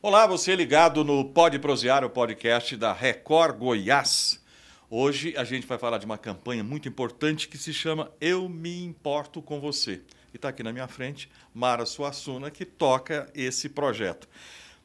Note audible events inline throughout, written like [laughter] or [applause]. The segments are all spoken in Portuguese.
Olá, você ligado no Pode Prosear, o podcast da Record Goiás. Hoje a gente vai falar de uma campanha muito importante que se chama Eu Me Importo com Você. E está aqui na minha frente Mara Suassuna, que toca esse projeto.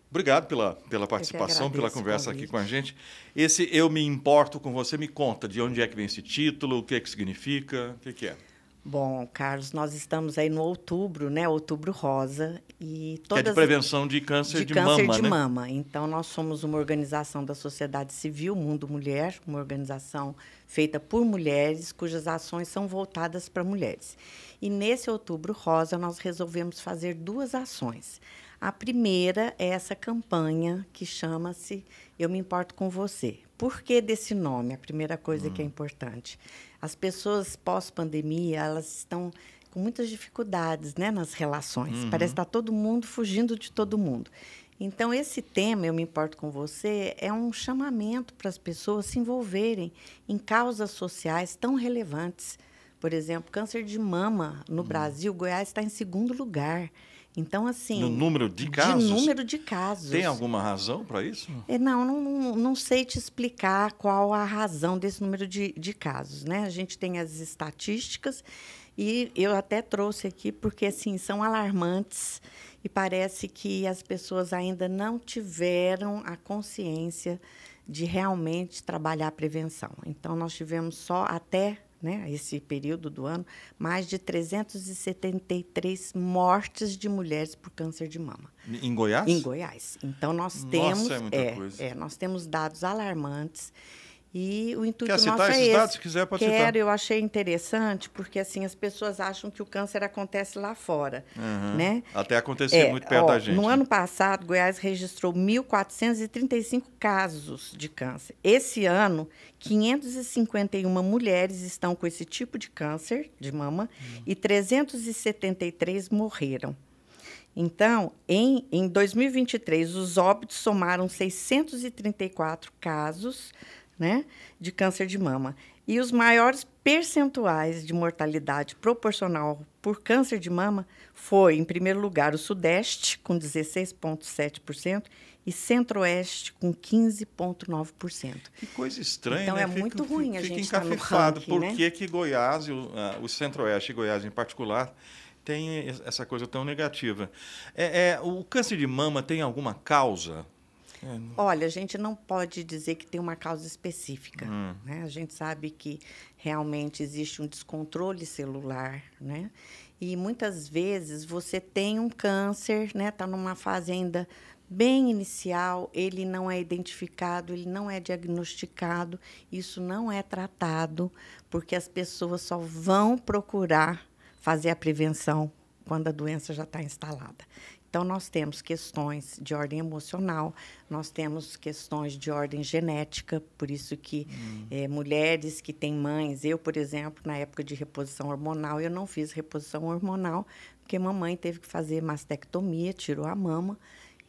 Obrigado pela, pela participação, pela conversa aqui com a gente. Esse Eu Me Importo com Você, me conta de onde é que vem esse título, o que, é que significa, o que, que é? Bom, Carlos, nós estamos aí no outubro, né? Outubro rosa e todas que é de prevenção de câncer de, de câncer mama, de né? mama. Então nós somos uma organização da sociedade civil Mundo Mulher, uma organização feita por mulheres cujas ações são voltadas para mulheres. E nesse outubro rosa nós resolvemos fazer duas ações. A primeira é essa campanha que chama-se Eu me importo com você. Por que desse nome? A primeira coisa hum. que é hum. importante as pessoas pós-pandemia, elas estão com muitas dificuldades né, nas relações. Uhum. Parece que está todo mundo fugindo de todo mundo. Então, esse tema, Eu Me Importo Com Você, é um chamamento para as pessoas se envolverem em causas sociais tão relevantes. Por exemplo, câncer de mama no uhum. Brasil, Goiás está em segundo lugar. Então, assim. No número de casos? De número de casos. Tem alguma razão para isso? É, não, não, não sei te explicar qual a razão desse número de, de casos. Né? A gente tem as estatísticas e eu até trouxe aqui porque assim são alarmantes e parece que as pessoas ainda não tiveram a consciência de realmente trabalhar a prevenção. Então, nós tivemos só até né, esse período do ano, mais de 373 mortes de mulheres por câncer de mama. Em Goiás? Em Goiás. Então nós Nossa, temos, é, é, é, nós temos dados alarmantes e o intuito Quer citar nosso é esses é dados? Se quiser, pode Quero, citar. eu achei interessante, porque assim as pessoas acham que o câncer acontece lá fora. Uhum. Né? Até acontecer é, muito perto ó, da gente. No né? ano passado, Goiás registrou 1.435 casos de câncer. Esse ano, 551 mulheres estão com esse tipo de câncer de mama uhum. e 373 morreram. Então, em, em 2023, os óbitos somaram 634 casos né, de câncer de mama. E os maiores percentuais de mortalidade proporcional por câncer de mama foi, em primeiro lugar, o Sudeste, com 16,7%, e Centro-Oeste, com 15,9%. Que coisa estranha, então, né? é fica, muito ruim a gente estar tá no ranking, Por né? que, que Goiás, o, ah, o Centro-Oeste e Goiás em particular, tem essa coisa tão negativa. É, é, o câncer de mama tem alguma causa? É. Olha, a gente não pode dizer que tem uma causa específica. Hum. Né? A gente sabe que realmente existe um descontrole celular, né? E muitas vezes você tem um câncer, né? Está numa fase ainda bem inicial, ele não é identificado, ele não é diagnosticado, isso não é tratado, porque as pessoas só vão procurar fazer a prevenção quando a doença já está instalada. Então, nós temos questões de ordem emocional, nós temos questões de ordem genética, por isso que hum. é, mulheres que têm mães, eu, por exemplo, na época de reposição hormonal, eu não fiz reposição hormonal, porque mamãe teve que fazer mastectomia, tirou a mama,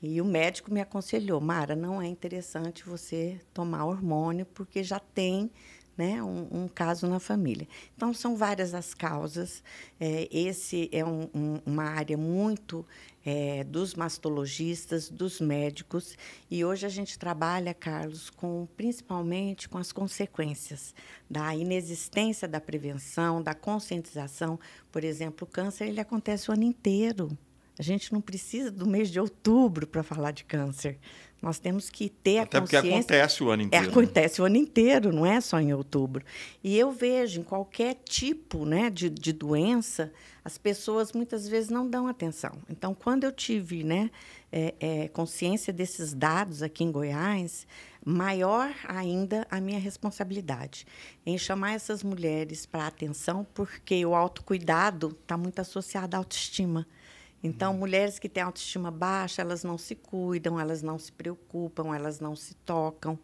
e o médico me aconselhou, Mara, não é interessante você tomar hormônio, porque já tem né, um, um, caso na família. Então, são várias as causas. É, esse é um, um, uma área muito é, dos mastologistas, dos médicos. E hoje a gente trabalha, Carlos, com principalmente com as consequências da inexistência da prevenção, da conscientização. Por exemplo, o câncer ele acontece o ano inteiro. A gente não precisa do mês de outubro para falar de câncer. Nós temos que ter Até a consciência. Até porque acontece o ano é, inteiro. É, acontece o ano inteiro, não é só em outubro. E eu vejo em qualquer tipo né, de, de doença, as pessoas muitas vezes não dão atenção. Então, quando eu tive né, é, é, consciência desses dados aqui em Goiás, maior ainda a minha responsabilidade em chamar essas mulheres para atenção, porque o autocuidado está muito associado à autoestima. Então, uhum. mulheres que têm autoestima baixa, elas não se cuidam, elas não se preocupam, elas não se tocam.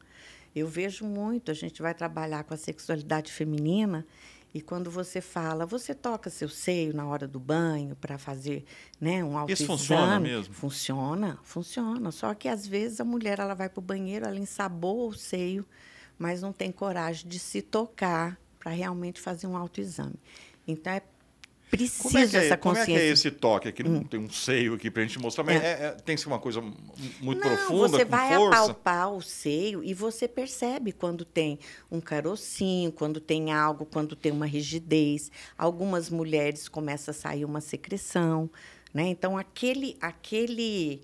Eu vejo muito, a gente vai trabalhar com a sexualidade feminina e quando você fala, você toca seu seio na hora do banho para fazer, né, um autoexame. Isso funciona mesmo? Funciona, funciona. Só que às vezes a mulher ela vai para o banheiro, ela ensaboa o seio, mas não tem coragem de se tocar para realmente fazer um autoexame. Então é precisa como é que é, essa consciência. Como é que é esse toque? Aqui hum. tem um seio aqui para a gente mostrar, mas é. É, é. tem que ser uma coisa muito não, profunda, você vai apalpar o seio e você percebe quando tem um carocinho, quando tem algo, quando tem uma rigidez. Algumas mulheres começa a sair uma secreção, né? Então aquele aquele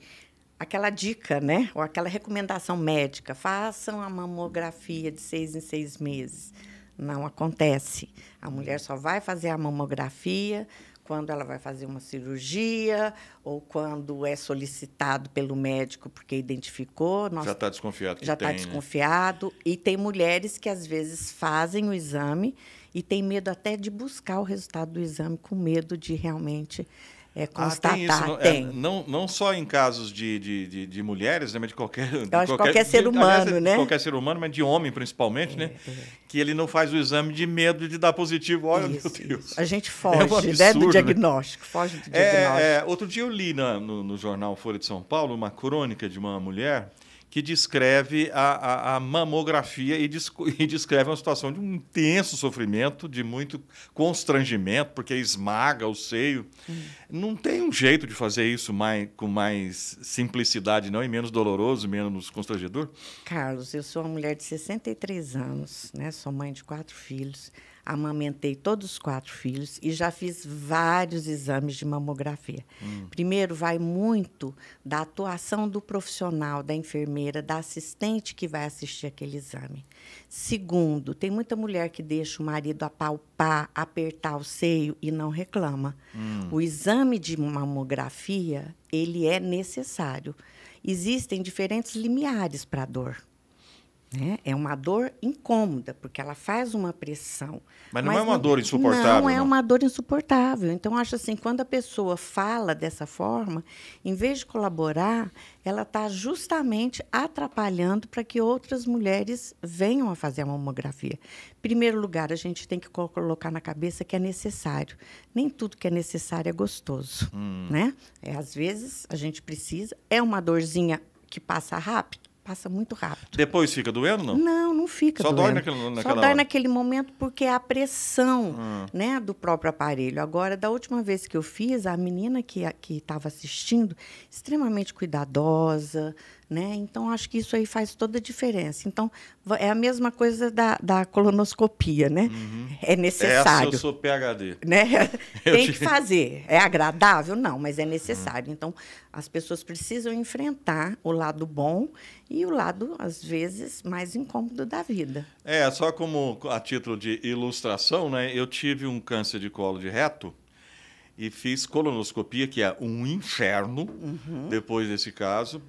aquela dica, né? Ou aquela recomendação médica, façam a mamografia de seis em seis meses não acontece. A mulher só vai fazer a mamografia quando ela vai fazer uma cirurgia ou quando é solicitado pelo médico porque identificou. já está desconfiado. já está né? desconfiado. Né? E tem mulheres que às vezes fazem o exame e tem medo até de buscar o resultado do exame com medo de realmente é constatar. Ah, tem isso. É, tem. Não, não só em casos de, de, de, de mulheres, né, mas de qualquer. De qualquer, qualquer, ser humano, aliás, é né? Qualquer ser humano, mas de homem principalmente, é, né? É. Que ele não faz o exame de medo de dar positivo. Olha, isso, meu Deus. Isso. A gente foge [laughs] é um né, absurdo, né, do diagnóstico. Né? Foge do é, diagnóstico. É, outro dia eu li na, no, no jornal Folha de São Paulo uma crônica de uma mulher que descreve a, a, a mamografia e, [laughs] e, descreve uma situação de um intenso sofrimento, de muito constrangimento, porque esmaga o seio. Hum. Não tem um jeito de fazer isso mais, com mais simplicidade, não, e menos doloroso, menos constrangedor? Carlos, eu sou uma mulher de 63 anos, né? sou mãe de quatro filhos amamentei todos os quatro filhos e já fiz vários exames de mamografia. Hum. Primeiro, vai muito da atuação do profissional, da enfermeira, da assistente que vai assistir aquele exame. Segundo, tem muita mulher que deixa o marido apalpar, apertar o seio e não reclama. Hum. O exame de mamografia, ele é necessário. Existem diferentes limiares para a dor. Né? É uma dor incômoda, porque ela faz uma pressão. Mas não é Mas é uma não, dor insuportável. Não, é não. uma dor insuportável. Então, acho assim, quando a pessoa fala dessa forma, em vez de colaborar, ela está justamente atrapalhando para que outras mulheres venham a fazer a mamografia. Em primeiro lugar, a gente tem que colocar na cabeça que é necessário. Nem tudo que é necessário é gostoso. Hum. Né? É, às vezes, a gente precisa. É uma dorzinha que passa rápido? passa muito rápido. Depois fica doendo, não? Não, não fica Só doendo. Dói naquele, naquela Só dói hora. naquele momento porque é a pressão hum. né, do próprio aparelho. Agora, da última vez que eu fiz, a menina que estava assistindo, extremamente cuidadosa, né? Então, acho que isso aí faz toda a diferença. Então, é a mesma coisa da, da colonoscopia, né? Uhum. É necessário. Essa é né? [laughs] eu sou PHD. Né? Tem que fazer. É agradável? Não, mas é uhum. necessário. Uhum. Então, as pessoas precisam enfrentar o lado bom e o lado, às vezes, mais incômodo da vida. É, só como a título de ilustração, né? Eu tive um câncer de colo de reto e fiz colonoscopia, que é um inferno, uhum. depois desse caso.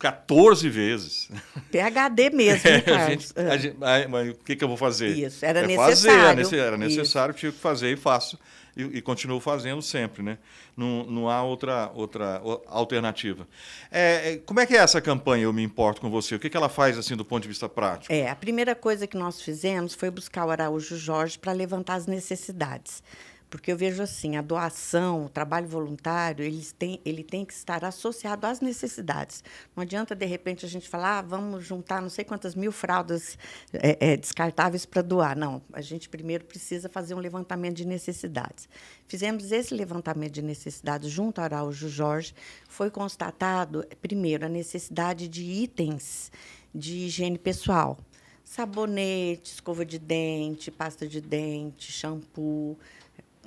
14 vezes. PHD mesmo, [laughs] é, a gente, a ah. gente, Mas o que, que eu vou fazer? Isso, era é necessário. Fazer, né? era necessário, Isso. tive que fazer e faço. E, e, continuo fazendo sempre, né? Não, não há outra, outra alternativa. É, é, como é que é essa campanha Eu Me Importo Com Você? O que, que ela faz, assim, do ponto de vista prático? É, a primeira coisa que nós fizemos foi buscar o Araújo Jorge para levantar as necessidades porque eu vejo assim, a doação, o trabalho voluntário, eles têm, ele tem que estar associado às necessidades. Não adianta, de repente, a gente falar, ah, vamos juntar não sei quantas mil fraldas é, é, descartáveis para doar. Não, a gente primeiro precisa fazer um levantamento de necessidades. Fizemos esse levantamento de necessidades junto ao Araújo Jorge. Foi constatado, primeiro, a necessidade de itens de higiene pessoal. Sabonete, escova de dente, pasta de dente, shampoo,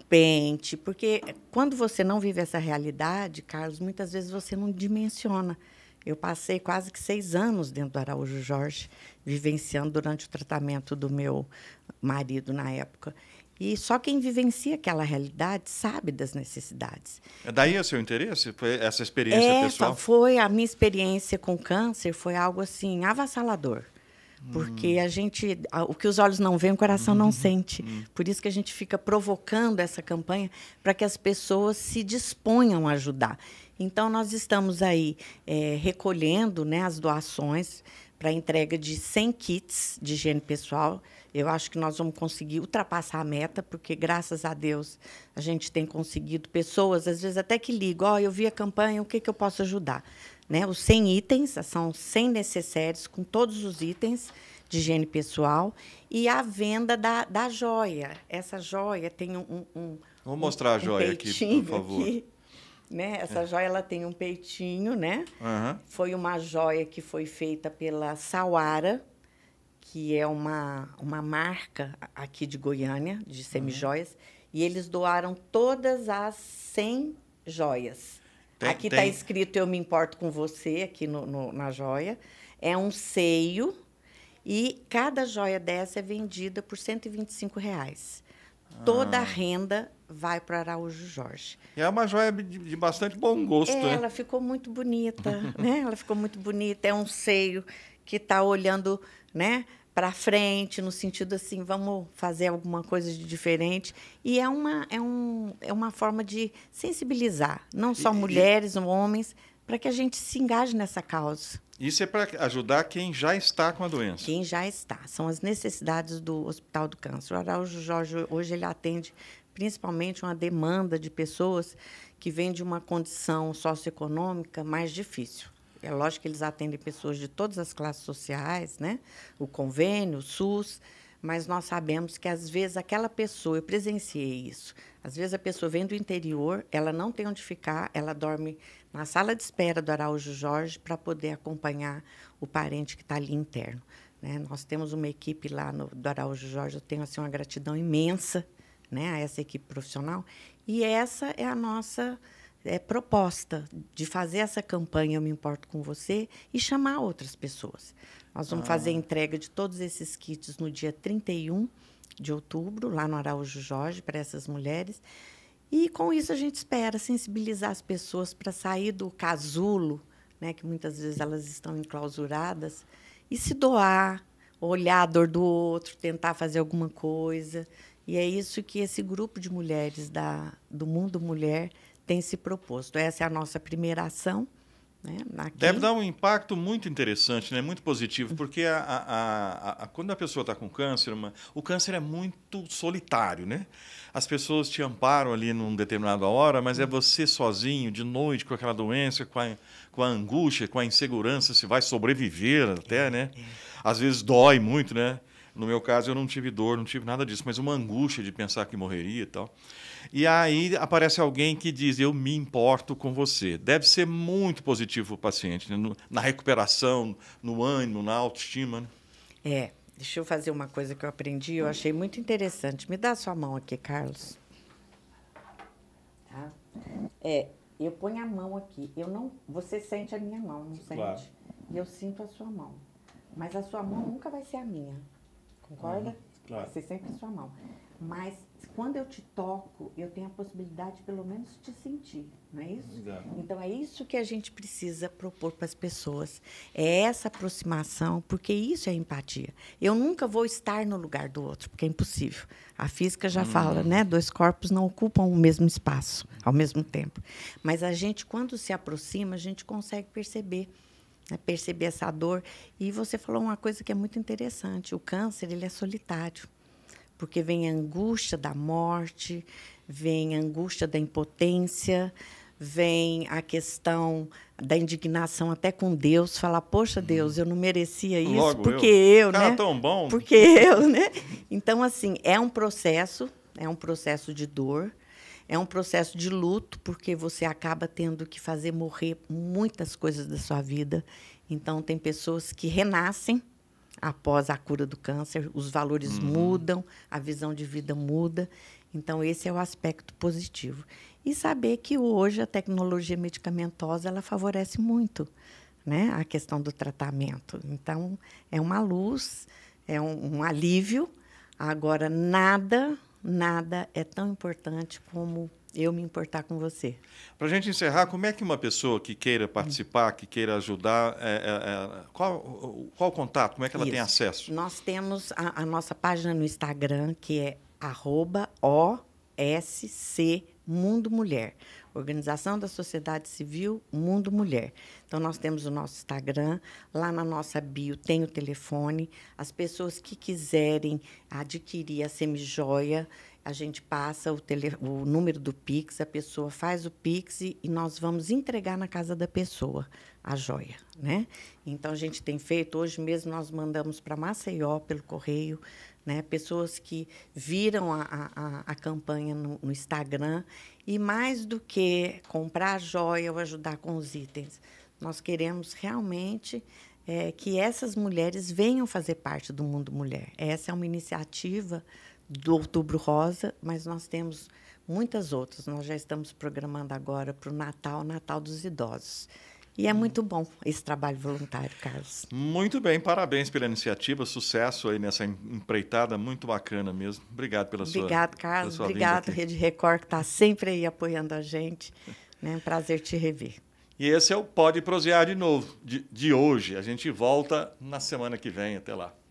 pente, porque quando você não vive essa realidade, Carlos, muitas vezes você não dimensiona. Eu passei quase que seis anos dentro do Araújo Jorge, vivenciando durante o tratamento do meu marido na época. E só quem vivencia aquela realidade sabe das necessidades. É daí o seu interesse? Foi essa experiência essa é, pessoal? Foi a minha experiência com câncer, foi algo assim avassalador. Porque hum. a gente, o que os olhos não veem, o coração não uhum. sente. Uhum. Por isso que a gente fica provocando essa campanha para que as pessoas se disponham a ajudar. Então, nós estamos aí é, recolhendo né, as doações para entrega de 100 kits de higiene pessoal. Eu acho que nós vamos conseguir ultrapassar a meta, porque, graças a Deus, a gente tem conseguido pessoas, às vezes até que ligam, ó, oh, eu vi a campanha, o que, que eu posso ajudar? né, os 100 itens, são 100 necessários, com todos os itens de higiene pessoal, e a venda da, da joia. Essa joia tem um. um Vamos um, mostrar a joia um aqui, por favor. Aqui, [laughs] né? Essa é. joia ela tem um peitinho, né? Uhum. Foi uma joia que foi feita pela Sawara, que é uma, uma marca aqui de Goiânia, de semijoias, uhum. e eles doaram todas as 100 joias. Tem, aqui está escrito Eu Me Importo com Você, aqui no, no, na joia. É um seio e cada joia dessa é vendida por 125 reais. Ah. Toda a renda vai para Araújo Jorge. E é uma joia de, de bastante bom gosto. É, né? Ela ficou muito bonita, [laughs] né? Ela ficou muito bonita. É um seio que está olhando, né? para frente, no sentido assim, vamos fazer alguma coisa de diferente. E é uma, é um, é uma forma de sensibilizar, não só e, mulheres, mas homens, para que a gente se engaje nessa causa. Isso é para ajudar quem já está com a doença. Quem já está. São as necessidades do Hospital do Câncer. O Araújo Jorge, hoje, ele atende principalmente uma demanda de pessoas que vêm de uma condição socioeconômica mais difícil. É lógico que eles atendem pessoas de todas as classes sociais, né? O convênio, o SUS, mas nós sabemos que às vezes aquela pessoa, eu presenciei isso, às vezes a pessoa vem do interior, ela não tem onde ficar, ela dorme na sala de espera do Araújo Jorge para poder acompanhar o parente que está ali interno. Né? Nós temos uma equipe lá no, do Araújo Jorge, eu tenho assim, uma gratidão imensa né, a essa equipe profissional, e essa é a nossa é, proposta de fazer essa campanha Eu Me Importo Com Você e chamar outras pessoas. Nós vamos ah. fazer a entrega de todos esses kits no dia 31 de outubro, lá no Araújo Jorge, para essas mulheres. E com isso a gente espera sensibilizar as pessoas para sair do casulo, né, que muitas vezes elas estão enclausuradas, e se doar, olhar a dor do outro, tentar fazer alguma coisa. E é isso que esse grupo de mulheres da, do Mundo Mulher tem se proposto. Essa é a nossa primeira ação. Né, aqui. Deve dar um impacto muito interessante, né? muito positivo, porque a, a, a, quando a pessoa está com câncer, uma, o câncer é muito solitário. Né? As pessoas te amparam ali numa determinada hora, mas é você sozinho, de noite, com aquela doença, com a, com a angústia, com a insegurança, se vai sobreviver até. Né? É, é. Às vezes dói muito, né? No meu caso, eu não tive dor, não tive nada disso, mas uma angústia de pensar que morreria e tal. E aí aparece alguém que diz: Eu me importo com você. Deve ser muito positivo o paciente, né? na recuperação, no ânimo, na autoestima. Né? É. Deixa eu fazer uma coisa que eu aprendi, eu achei muito interessante. Me dá sua mão aqui, Carlos. Tá? É, eu ponho a mão aqui. Eu não, você sente a minha mão, não sente? Claro. Eu sinto a sua mão. Mas a sua mão nunca vai ser a minha. Concorda? Hum, claro. Você sempre sua mão. Mas quando eu te toco, eu tenho a possibilidade de, pelo menos te sentir, não é isso? Exato. Então é isso que a gente precisa propor para as pessoas. É essa aproximação, porque isso é empatia. Eu nunca vou estar no lugar do outro, porque é impossível. A física já hum. fala, né? Dois corpos não ocupam o mesmo espaço ao mesmo tempo. Mas a gente, quando se aproxima, a gente consegue perceber né, perceber essa dor. E você falou uma coisa que é muito interessante: o câncer ele é solitário, porque vem a angústia da morte, vem a angústia da impotência, vem a questão da indignação até com Deus, falar: poxa uhum. Deus, eu não merecia isso, Logo porque eu, eu cara né? tão bom, porque eu, né? Então assim é um processo, é um processo de dor é um processo de luto, porque você acaba tendo que fazer morrer muitas coisas da sua vida. Então, tem pessoas que renascem após a cura do câncer, os valores uhum. mudam, a visão de vida muda. Então, esse é o aspecto positivo. E saber que hoje a tecnologia medicamentosa ela favorece muito né, a questão do tratamento. Então, é uma luz, é um, um alívio. Agora, nada nada é tão importante como eu me importar com você. Para a gente encerrar, como é que uma pessoa que queira participar, que queira ajudar, é, é, é qual, qual o contato? Como é que ela Isso. tem acesso? Nós temos a, a, nossa página no Instagram, que é arroba OSC Mundo Mulher. Organização da Sociedade Civil Mundo Mulher. Então, nós temos o nosso Instagram, lá na nossa bio tem o telefone. As pessoas que quiserem adquirir a semijoia, a gente passa o, tele, o número do Pix, a pessoa faz o Pix e nós vamos entregar na casa da pessoa a joia, né? Então a gente tem feito, hoje mesmo nós mandamos para Maceió pelo correio, né? Pessoas que viram a, a, a campanha no, no Instagram e mais do que comprar a joia ou ajudar com os itens, nós queremos realmente é, que essas mulheres venham fazer parte do mundo mulher. Essa é uma iniciativa do Outubro Rosa, mas nós temos muitas outras. Nós já estamos programando agora para o Natal, Natal dos Idosos. E é hum. muito bom esse trabalho voluntário, Carlos. Muito bem, parabéns pela iniciativa, sucesso aí nessa empreitada, muito bacana mesmo. Obrigado pela Obrigado, sua Obrigado, Carlos. Sua Obrigado, Rede Record, que está sempre aí apoiando a gente. É né? um prazer te rever. E esse é o Pode Prosear de novo, de, de hoje. A gente volta na semana que vem. Até lá.